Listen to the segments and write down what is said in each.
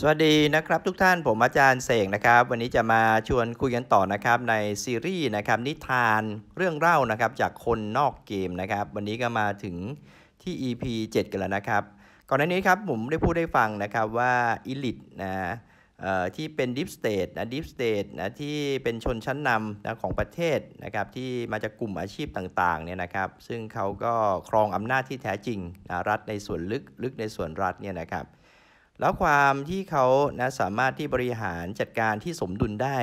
สวัสดีนะครับ ทุกท่านผมอาจารย์เสงนะครับ วันนี้จะมาชวนคุยกันต่อนะครับในซีรีส์นะครับนิทานเรื่องเล่านะครับจากคนนอกเกมนะครับ วันนี้ก็มาถึงที่ EP 7 กันแล้วนะครับ ก่อนหน้านี้ครับ ผมได้พูดได้ฟังนะครับว่าอิลิทนะที่เป็นดิฟสเตทนะดิฟสเตทนะที่เป็นชนชั้นนำนะของประเทศนะครับที่มาจากกลุ่มอาชีพต่างๆเนี่ยนะครับ ซึ่งเขาก็ครองอำนาจที่แท้จริงนะรัฐในส่วนลึกลึกในส่วนรัฐเนี่ยนะครับแล้วความที่เขานะสามารถที่บริหารจัดการที่สมดุลได้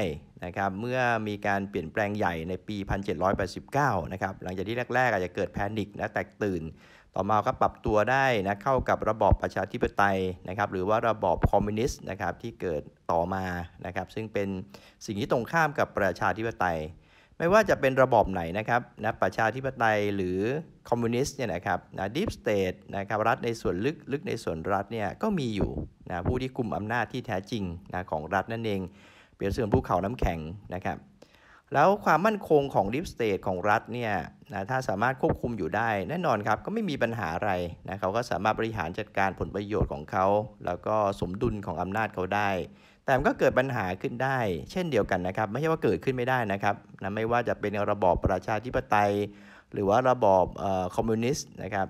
นะครับเมื่อมีการเปลี่ยนแปลงใหญ่ในปี 1789 นะครับ หลังจากที่แรกๆ อาจจะเกิดแพนิคนะแตกตื่น ต่อมาก็ปรับตัวได้นะเข้ากับระบอบประชาธิปไตยนะครับหรือว่าระบอบคอมมิวนิสต์นะครับที่เกิดต่อมานะครับซึ่งเป็นสิ่งที่ตรงข้ามกับประชาธิปไตยไม่ว่าจะเป็นระบอบไหนนะครับนะประชาธิปไตยหรือคอมมิวนิสต์เนี่ยนะครับนะดิฟสเตทนะครับรัฐในส่วนลึก ลึกในส่วนรัฐเนี่ยก็มีอยู่นะผู้ที่กลุ่มอำนาจที่แท้จริงนะของรัฐนั่นเอง เปรียบเสมือนภูเขาน้ำแข็งนะครับแล้วความมั่นคงของดิฟสเตทของรัฐเนี่ยนะถ้าสามารถควบคุมอยู่ได้ แน่นอนครับ ก็ไม่มีปัญหาอะไรนะเขาก็สามารถบริหารจัดการผลประโยชน์ของเขา แล้วก็สมดุลของอำนาจเขาได้ แต่มันก็เกิดปัญหาขึ้นได้ เช่นเดียวกันนะครับ ไม่ใช่ว่าเกิดขึ้นไม่ได้นะครับนะไม่ว่าจะเป็นระบอบประชาธิปไตย หรือว่าระบอบออคอมมิวนิสต์นะครับ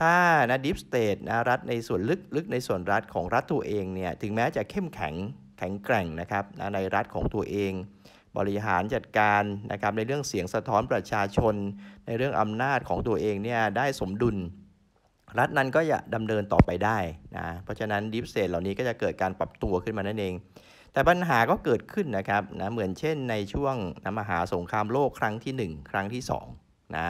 ถ้านะดิฟสเตทนะรัฐในส่วนลึกลึกในส่วนรัฐของรัฐตัวเองเนี่ยถึงแม้จะเข้มแข็งแข็งแกร่งนะครับในรัฐของตัวเอง บริหารจัดการนะครับในเรื่องเสียงสะท้อนประชาชน ในเรื่องอำนาจของตัวเองเนี่ยได้สมดุล รัฐนั้นก็จะดำเนินต่อไปได้นะเพราะฉะนั้นดิฟเซตเหล่านี้ก็จะเกิดการปรับตัวขึ้นมานั่นเอง แต่ปัญหาก็เกิดขึ้นนะครับนะเหมือนเช่นในช่วงนะมหาสงครามโลกครั้งที่ 1 ครั้งที่2นะ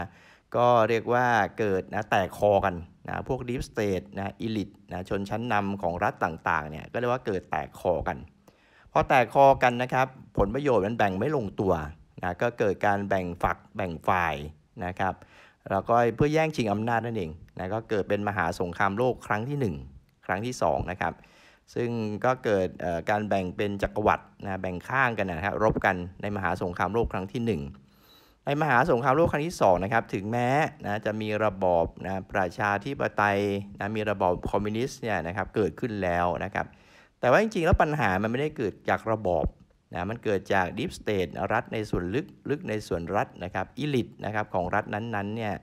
ก็เรียกว่าเกิดนะแตกคอกันนะพวกดิฟสเตทนะอิลิทนะชนชั้นนำของรัฐต่างๆเนี่ยก็เรียกว่าเกิดแตกคอกันพอแตกคอกันนะครับ ผลประโยชน์มันแบ่งไม่ลงตัวนะ ก็เกิดการแบ่งฝักแบ่งฝ่ายนะครับ แล้วก็เพื่อแย่งชิงอำนาจนั่นเองนะ ก็เกิดเป็นมหาสงครามโลกครั้งที่ 1 ครั้งที่2นะครับ ซึ่งก็เกิดการแบ่งเป็นจักรวรรดินะ แบ่งข้างกันนะครับ รบกันในมหาสงครามโลกครั้งที่ 1 ในมหาสงครามโลกครั้งที่ 2 นะครับ ถึงแม้นะจะมีระบอบนะประชาธิปไตยนะ มีระบอบคอมมิวนิสต์เนี่ยนะครับ เกิดขึ้นแล้วนะครับแต่ว่าจริงๆแล้วปัญหามันไม่ได้เกิดจากระบอบนะมันเกิดจากดิฟสเตทรัฐในส่วนลึก ลึกในส่วนรัฐนะครับอิลิทนะครับของรัฐนั้นๆเนี่ย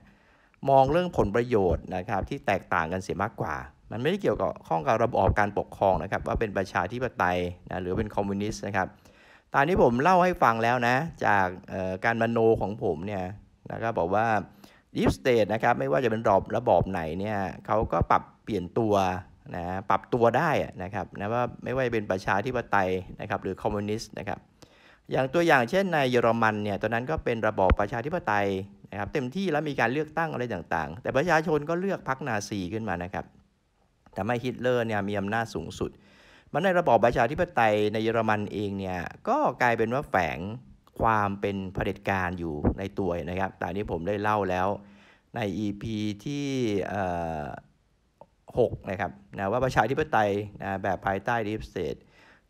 มองเรื่องผลประโยชน์นะครับที่แตกต่างกันเสียมากกว่า มันไม่ได้เกี่ยวกับข้องกับระบอบการปกครองนะครับว่าเป็นประชาธิปไตยนะหรือเป็นคอมมิวนิสต์นะครับตอนนี้ผมเล่าให้ฟังแล้วนะจากการมโนของผมเนี่ยนะครับบอกว่าดิฟสเตทนะครับไม่ว่าจะเป็นรอบระบอบไหนเนี่ยเขาก็ปรับเปลี่ยนตัวนะปรับตัวได้นะครับนะว่าไม่ว่าเป็นประชาธิปไตยนะครับหรือคอมมิวนิสต์นะครับ อย่างตัวอย่างเช่น ในเยอรมันเนี่ยตอนนั้นก็เป็นระบอบประชาธิปไตยนะครับ เต็มที่แล้วมีการเลือกตั้งอะไรต่าง ๆ แต่ประชาชนก็เลือกพรรคนาซีขึ้นมานะครับทำให้ฮิตเลอร์เนี่ยมีอำนาจสูงสุดมันในระบอบประชาธิปไตยในเยอรมันเองเนี่ยก็กลายเป็นว่าแฝงความเป็นเผด็จการอยู่ในตัวนะครับแต่นี้ผมได้เล่าแล้วใน EP ที่6นะครับนะว่าประชาธิปไตยนะแบบภายใต้ดิฟสเตท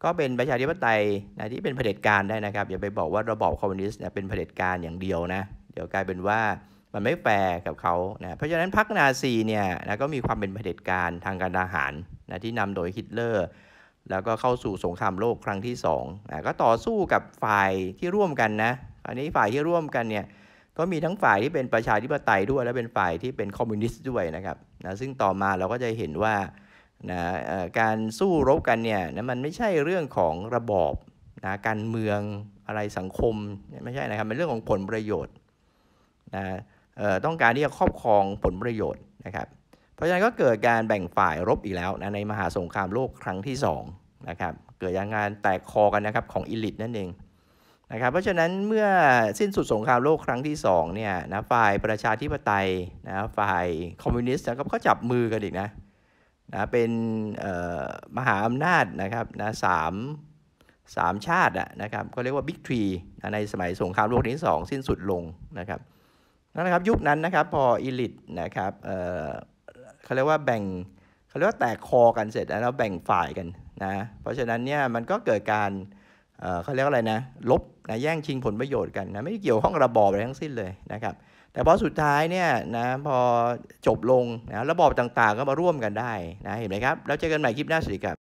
ก็เป็นประชาธิปไตยนะที่เป็นเผด็จการได้นะครับอย่าไปบอกว่าระบอบคอมมิวนิสต์เนี่ยเป็นเผด็จการอย่างเดียวนะเดี๋ยวกลายเป็นว่ามันไม่แฟร์กับเขานะเพราะฉะนั้นพรรคนาซีเนี่ยนะก็มีความเป็นเผด็จการทางการทหารนะที่นำโดยฮิตเลอร์ แล้วก็เข้าสู่สงครามโลกครั้งที่2นะก็ต่อสู้กับฝ่ายที่ร่วมกันนะอันนี้ฝ่ายที่ร่วมกันเนี่ยก็มีทั้งฝ่ายที่เป็นประชาธิปไตยด้วย และเป็นฝ่ายที่เป็นคอมมิวนิสต์ด้วยนะครับนะซึ่งต่อมาเราก็จะเห็นว่านะการสู้รบกันเนี่ยนะมันไม่ใช่เรื่องของระบอบนะการเมืองอะไรสังคม ไม่ใช่นะครับเป็นเรื่องของผลประโยชน์นะต้องการที่จะครอบครองผลประโยชน์ นะครับ เพราะฉะนั้นก็เกิดการแบ่งฝ่ายรบอีกแล้วนะในมหาสงครามโลกครั้งที่2นะครับเกิดกานแตกคอกันนะครับของอิลิทนั่นเองนะครับเพราะฉะนั้นเมื่อสิ้นสุดสงครามโลกครั้งที่2เนี่ยนะฝ่ายประชาธิปไตยนะฝ่ายคอมมิวนิสต์นะครับก็จับมือกันอีกนะนะเป็นมหาอำนาจนะครับนะสามสามชาตินะครับก็เรียกว่าบิ๊กทรีในสมัยสงครามโลกที่สองสิ้นสุดลงนะครับนั่นนะครับยุคนั้นนะครับพออิลิทนะครับเเขาเรียกว่าแบ่งเขาเรียกว่าแตกคอกันเสร็จแล้วแบ่งฝ่ายกันนะเพราะฉะนั้นเนี่ยมันก็เกิดการเขาเรียกอะไรนะ ลบนะแย่งชิงผลประโยชน์กันนะไม่เกี่ยวข้องระบอบอะไรทั้งสิ้นเลยนะครับ แต่พอสุดท้ายเนี่ยนะพอจบลงนะระบอบต่างๆ ก็มาร่วมกันได้นะเห็นไหมครับ แล้วเจอกันใหม่คลิปหน้าสวัสดีครับ